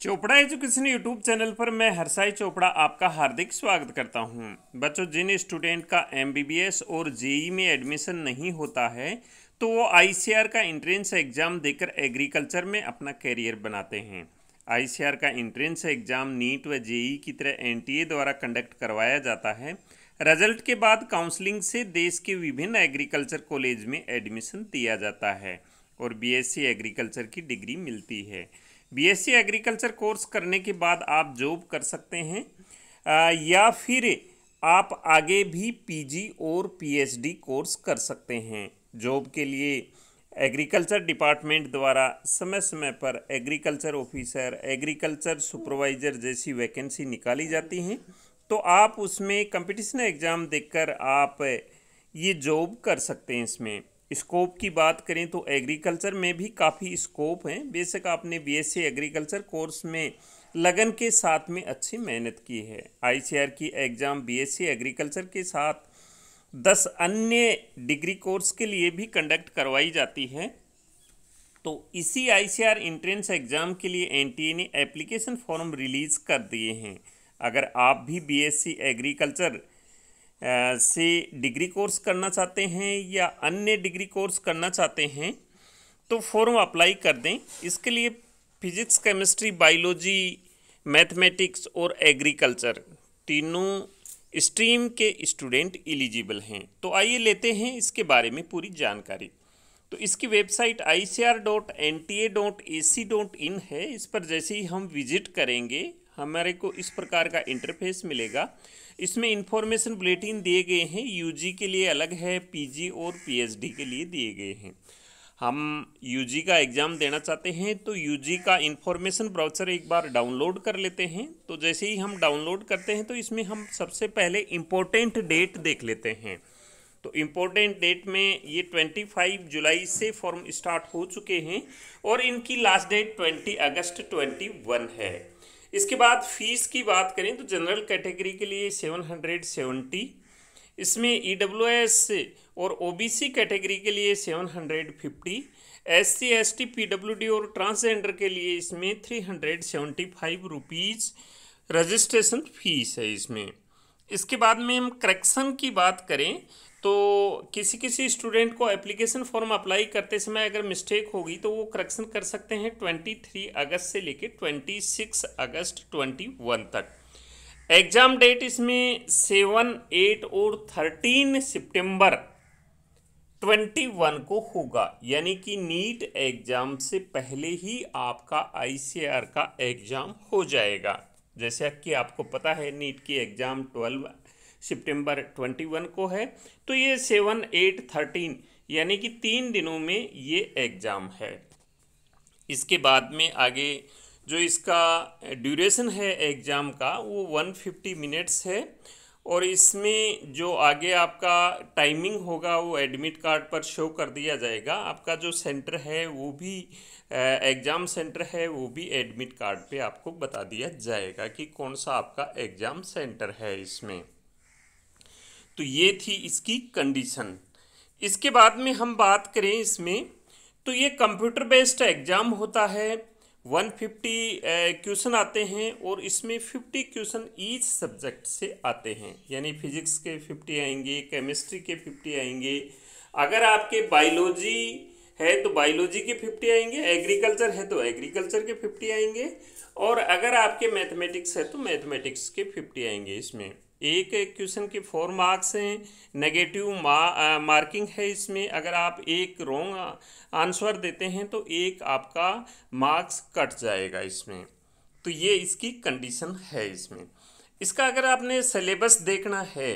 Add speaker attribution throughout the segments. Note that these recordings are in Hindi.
Speaker 1: चोपड़ा एजुकेशन यूट्यूब चैनल पर मैं हरसाई चोपड़ा आपका हार्दिक स्वागत करता हूं। बच्चों जिन स्टूडेंट का एमबीबीएस और जेई e में एडमिशन नहीं होता है तो वो आईसीआर का इंट्रेंस एग्ज़ाम देकर एग्रीकल्चर में अपना कैरियर बनाते हैं आईसीआर का इंट्रेंस एग्ज़ाम नीट व जेई e की तरह एन द्वारा कंडक्ट करवाया जाता है रिजल्ट के बाद काउंसलिंग से देश के विभिन्न एग्रीकल्चर कॉलेज में एडमिशन दिया जाता है और बी एग्रीकल्चर की डिग्री मिलती है बीएससी एग्रीकल्चर कोर्स करने के बाद आप जॉब कर सकते हैं आ, या फिर आप आगे भी पीजी और पीएचडी कोर्स कर सकते हैं जॉब के लिए एग्रीकल्चर डिपार्टमेंट द्वारा समय समय पर एग्रीकल्चर ऑफिसर एग्रीकल्चर सुपरवाइज़र जैसी वैकेंसी निकाली जाती हैं तो आप उसमें कंपटीशन एग्ज़ाम देकर आप ये जॉब कर सकते हैं इसमें स्कोप की बात करें तो एग्रीकल्चर में भी काफ़ी स्कोप हैं बेशक आपने बीएससी एग्रीकल्चर कोर्स में लगन के साथ में अच्छी मेहनत की है आईसीआर की एग्ज़ाम बीएससी एग्रीकल्चर के साथ दस अन्य डिग्री कोर्स के लिए भी कंडक्ट करवाई जाती है तो इसी आईसीआर एंट्रेंस एग्ज़ाम के लिए एनटीए ने एप्लीकेशन फॉर्म रिलीज़ कर दिए हैं अगर आप भी बीएससी एग्रीकल्चर से डिग्री कोर्स करना चाहते हैं या अन्य डिग्री कोर्स करना चाहते हैं तो फॉर्म अप्लाई कर दें इसके लिए फिजिक्स केमिस्ट्री बायोलॉजी मैथमेटिक्स और एग्रीकल्चर तीनों स्ट्रीम के स्टूडेंट एलिजिबल हैं तो आइए लेते हैं इसके बारे में पूरी जानकारी तो इसकी website I C R dot N T A A C dot in है इस पर जैसे ही हम विजिट करेंगे हमारे को इस प्रकार का इंटरफेस मिलेगा इसमें इंफॉर्मेशन बुलेटिन दिए गए हैं यूजी के लिए अलग है पीजी और पीएचडी के लिए दिए गए हैं हम यूजी का एग्ज़ाम देना चाहते हैं तो यूजी का इंफॉर्मेशन ब्राउचर एक बार डाउनलोड कर लेते हैं तो जैसे ही हम डाउनलोड करते हैं तो इसमें हम सबसे पहले इम्पोर्टेंट डेट देख लेते हैं तो इम्पोर्टेंट डेट में ये 25 जुलाई से फॉर्म स्टार्ट हो चुके हैं और इनकी लास्ट डेट 20 अगस्त 21 है इसके बाद फीस की बात करें तो जनरल कैटेगरी के लिए सेवन हंड्रेड सेवेंटी इसमें ई डब्ल्यू एस और ओ बी सी कैटेगरी के लिए seven hundred fifty S C S T P W D और ट्रांसजेंडर के लिए इसमें three hundred seventy five rupees registration fees है इसमें इसके बाद में हम करेक्शन की बात करें तो किसी किसी स्टूडेंट को एप्लीकेशन फॉर्म अप्लाई करते समय अगर मिस्टेक होगी तो वो करेक्शन कर सकते हैं ट्वेंटी थ्री अगस्त से लेकर ट्वेंटी सिक्स अगस्त ट्वेंटी वन तक एग्ज़ाम डेट इसमें सेवन एट और थर्टीन सितंबर ट्वेंटी वन को होगा यानी कि नीट एग्ज़ाम से पहले ही आपका आईसीआर का एग्ज़ाम हो जाएगा जैसा कि आपको पता है नीट की एग्ज़ाम ट्वेल्व सितंबर ट्वेंटी वन को है तो ये सेवन एट थर्टीन यानी कि तीन दिनों में ये एग्ज़ाम है इसके बाद में आगे जो इसका ड्यूरेशन है एग्ज़ाम का वो वन फिफ्टी मिनट्स है और इसमें जो आगे आपका टाइमिंग होगा वो एडमिट कार्ड पर शो कर दिया जाएगा आपका जो सेंटर है वो भी एग्ज़ाम सेंटर है वो भी एडमिट कार्ड पे आपको बता दिया जाएगा कि कौन सा आपका एग्ज़ाम सेंटर है इसमें तो ये थी इसकी कंडीशन इसके बाद में हम बात करें इसमें तो ये कंप्यूटर बेस्ड एग्ज़ाम होता है वन फिफ्टी क्वेश्चन आते हैं और इसमें फिफ्टी क्वेश्चन ईच सब्जेक्ट से आते हैं यानी फिजिक्स के फिफ्टी आएंगे केमिस्ट्री के फिफ्टी आएंगे अगर आपके बायोलॉजी है तो बायोलॉजी के फिफ्टी आएंगे एग्रीकल्चर है तो एग्रीकल्चर के फिफ्टी आएंगे और अगर आपके मैथमेटिक्स है तो मैथमेटिक्स के फिफ्टी आएंगे इसमें एक एक क्वेश्चन के फोर मार्क्स हैं नेगेटिव मा, मार्किंग है इसमें अगर आप एक रॉन्ग आंसर देते हैं तो एक आपका मार्क्स कट जाएगा इसमें तो ये इसकी कंडीशन है इसमें इसका अगर आपने सिलेबस देखना है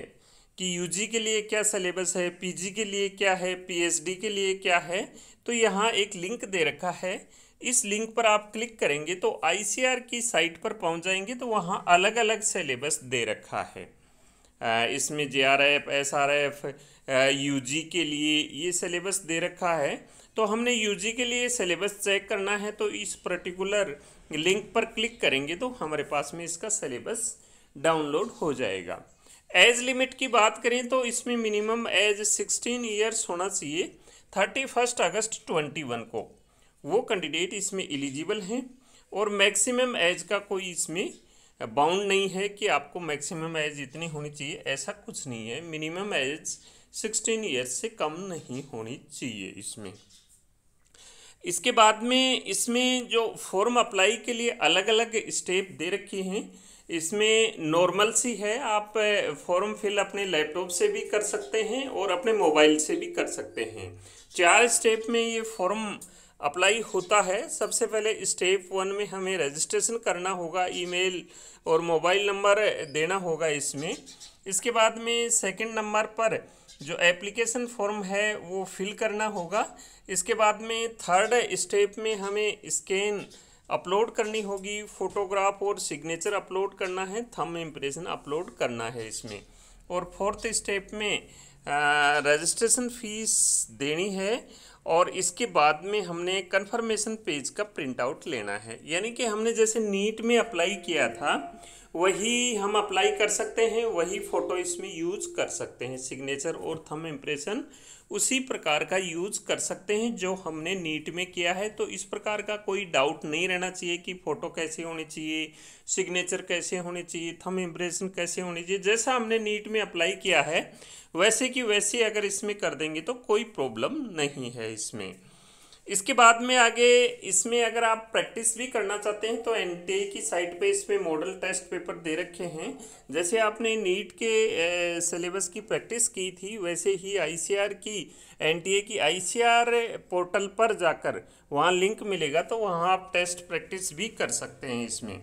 Speaker 1: कि यूजी के लिए क्या सिलेबस है पीजी के लिए क्या है पीएचडी के लिए क्या है तो यहाँ एक लिंक दे रखा है इस लिंक पर आप क्लिक करेंगे तो आईसीआर की साइट पर पहुँच जाएंगे तो वहाँ अलग अलग सिलेबस दे रखा है इसमें J R F S R F U G के लिए ये सिलेबस दे रखा है तो हमने यू जी के लिए सिलेबस चेक करना है तो इस पर्टिकुलर लिंक पर क्लिक करेंगे तो हमारे पास में इसका सिलेबस डाउनलोड हो जाएगा एज लिमिट की बात करें तो इसमें मिनिमम एज सिक्सटीन ईयर्स होना चाहिए थर्टी फर्स्ट अगस्त ट्वेंटी वन को वो कैंडिडेट इसमें एलिजिबल हैं और मैक्सिमम एज का कोई इसमें बाउंड नहीं है कि आपको मैक्सिमम एज इतनी होनी चाहिए ऐसा कुछ नहीं है मिनिमम एज सिक्सटीन ईयर्स से कम नहीं होनी चाहिए इसमें इसके बाद में इसमें जो फॉर्म अप्लाई के लिए अलग अलग स्टेप दे रखी हैं इसमें नॉर्मल सी है आप फॉर्म फिल अपने लैपटॉप से भी कर सकते हैं और अपने मोबाइल से भी कर सकते हैं चार स्टेप में ये फॉर्म अप्लाई होता है सबसे पहले स्टेप वन में हमें रजिस्ट्रेशन करना होगा ईमेल और मोबाइल नंबर देना होगा इसमें इसके बाद में सेकंड नंबर पर जो एप्लीकेशन फॉर्म है वो फिल करना होगा इसके बाद में थर्ड स्टेप में हमें स्कैन अपलोड करनी होगी फ़ोटोग्राफ और सिग्नेचर अपलोड करना है थम इम्प्रेशन अपलोड करना है इसमें और फोर्थ स्टेप में रजिस्ट्रेशन फीस देनी है और इसके बाद में हमने कन्फर्मेशन पेज का प्रिंट आउट लेना है यानी कि हमने जैसे नीट में अप्लाई किया था वही हम अप्लाई कर सकते हैं वही फ़ोटो इसमें यूज कर सकते हैं सिग्नेचर और थम इम्प्रेशन उसी प्रकार का यूज कर सकते हैं जो हमने नीट में किया है तो इस प्रकार का कोई डाउट नहीं रहना चाहिए कि फ़ोटो कैसे होने चाहिए सिग्नेचर कैसे होने चाहिए थम इम्प्रेशन कैसे होने चाहिए जैसा हमने नीट में अप्लाई किया है वैसे कि वैसे अगर इसमें कर देंगे तो कोई प्रॉब्लम नहीं है इसमें इसके बाद में आगे इसमें अगर आप प्रैक्टिस भी करना चाहते हैं तो एन की साइट पे इसमें मॉडल टेस्ट पेपर दे रखे हैं जैसे आपने नीट के सिलेबस की प्रैक्टिस की थी वैसे ही आई की एन की आई पोर्टल पर जाकर वहाँ लिंक मिलेगा तो वहाँ आप टेस्ट प्रैक्टिस भी कर सकते हैं इसमें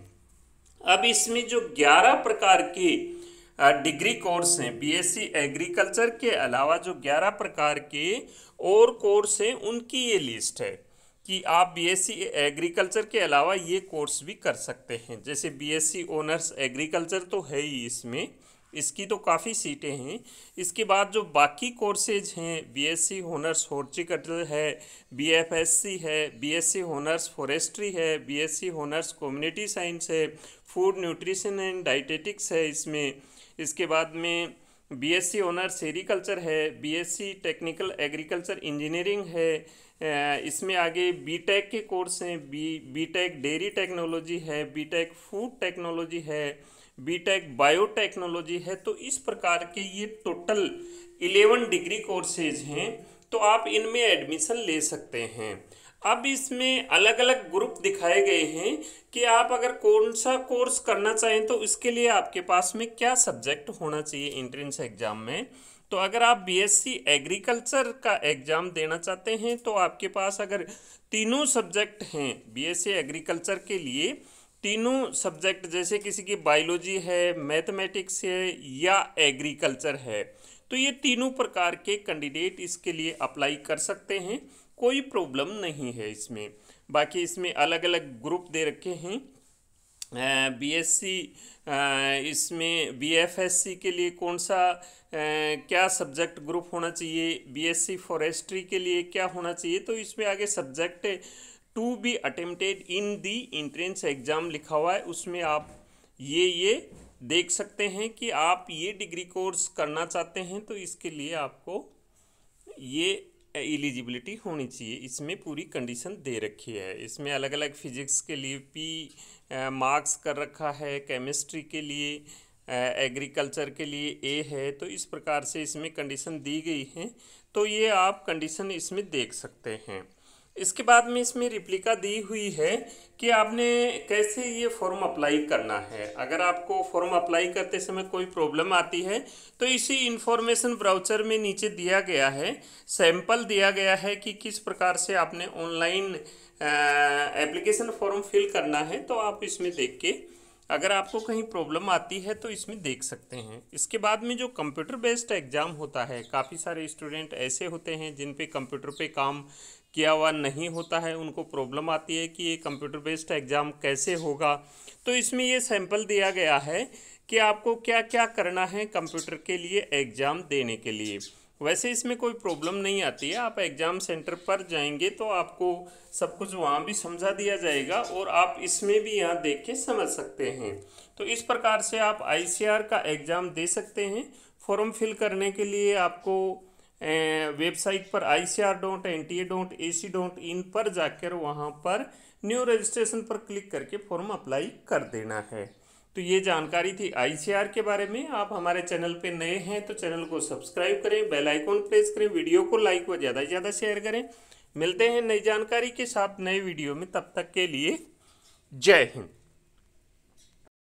Speaker 1: अब इसमें जो ग्यारह प्रकार के डिग्री कोर्स हैं बीएससी एग्रीकल्चर के अलावा जो ग्यारह प्रकार के और कोर्स हैं उनकी ये लिस्ट है कि आप बीएससी एग्रीकल्चर के अलावा ये कोर्स भी कर सकते हैं जैसे बीएससी ओनर्स एग्रीकल्चर तो है ही इसमें इसकी तो काफ़ी सीटें हैं इसके बाद जो बाकी कोर्सेज हैं बीएससी होनर्स हॉर्टिकल्चर है बीएफएससी है बीएससी होनर्स फॉरेस्ट्री है बीएससी होनर्स कम्युनिटी साइंस है फूड न्यूट्रिशन एंड डाइटेटिक्स है इसमें इसके बाद में बीएससी ऑनर्स सेरिकल्चर है बीएससी टेक्निकल एग्रीकल्चर इंजीनियरिंग है इसमें आगे बीटेक के कोर्स हैं बी बीटेक डेयरी टेक्नोलॉजी है बीटेक फूड टेक्नोलॉजी है बीटेक बायोटेक्नोलॉजी है तो इस प्रकार के ये टोटल इलेवन डिग्री कोर्सेज हैं तो आप इनमें एडमिशन ले सकते हैं अब इसमें अलग अलग ग्रुप दिखाए गए हैं कि आप अगर कौन सा कोर्स करना चाहें तो इसके लिए आपके पास में क्या सब्जेक्ट होना चाहिए इंट्रेंस एग्ज़ाम में तो अगर आप बीएससी एग्रीकल्चर का एग्ज़ाम देना चाहते हैं तो आपके पास अगर तीनों सब्जेक्ट हैं बीएससी एग्रीकल्चर के लिए तीनों सब्जेक्ट जैसे किसी की बायोलॉजी है मैथमेटिक्स है या एग्रीकल्चर है तो ये तीनों प्रकार के कैंडिडेट इसके लिए अप्लाई कर सकते हैं कोई प्रॉब्लम नहीं है इसमें बाकी इसमें अलग अलग ग्रुप दे रखे हैं बीएससी इसमें बीएफएससी के लिए कौन सा आ, क्या सब्जेक्ट ग्रुप होना चाहिए बीएससी फॉरेस्ट्री के लिए क्या होना चाहिए तो इसमें आगे subject to be attempted in the entrance exam लिखा हुआ है उसमें आप ये ये देख सकते हैं कि आप ये डिग्री कोर्स करना चाहते हैं तो इसके लिए आपको ये एलिजिबिलिटी होनी चाहिए इसमें पूरी कंडीशन दे रखी है इसमें अलग अलग फिजिक्स के लिए पी मार्क्स कर रखा है केमिस्ट्री के लिए एग्रीकल्चर के लिए ए है तो इस प्रकार से इसमें कंडीशन दी गई है तो ये आप कंडीशन इसमें देख सकते हैं इसके बाद में इसमें रिप्लिका दी हुई है कि आपने कैसे ये फॉर्म अप्लाई करना है अगर आपको फॉर्म अप्लाई करते समय कोई प्रॉब्लम आती है तो इसी इन्फॉर्मेशन ब्राउचर में नीचे दिया गया है सैंपल दिया गया है कि किस प्रकार से आपने ऑनलाइन एप्लीकेशन फॉर्म फिल करना है तो आप इसमें देख के अगर आपको कहीं प्रॉब्लम आती है तो इसमें देख सकते हैं इसके बाद में जो कंप्यूटर बेस्ड एग्ज़ाम होता है काफ़ी सारे स्टूडेंट ऐसे होते हैं जिन पे कंप्यूटर पे काम किया हुआ नहीं होता है उनको प्रॉब्लम आती है कि ये कंप्यूटर बेस्ड एग्ज़ाम कैसे होगा तो इसमें ये सैंपल दिया गया है कि आपको क्या क्या करना है कंप्यूटर के लिए एग्ज़ाम देने के लिए वैसे इसमें कोई प्रॉब्लम नहीं आती है आप एग्ज़ाम सेंटर पर जाएंगे तो आपको सब कुछ वहाँ भी समझा दिया जाएगा और आप इसमें भी यहाँ देख के समझ सकते हैं तो इस प्रकार से आप आईसीआर का एग्ज़ाम दे सकते हैं फॉर्म फिल करने के लिए आपको वेबसाइट पर I C R dot N T A dot A C dot in पर जाकर वहाँ पर न्यू रजिस्ट्रेशन पर क्लिक करके फॉर्म अप्लाई कर देना है तो ये जानकारी थी आईसीआर के बारे में आप हमारे चैनल पे नए हैं तो चैनल को सब्सक्राइब करें बेल आइकॉन प्रेस करें वीडियो को लाइक व ज़्यादा से ज़्यादा शेयर करें मिलते हैं नई जानकारी के साथ नए वीडियो में तब तक के लिए जय हिंद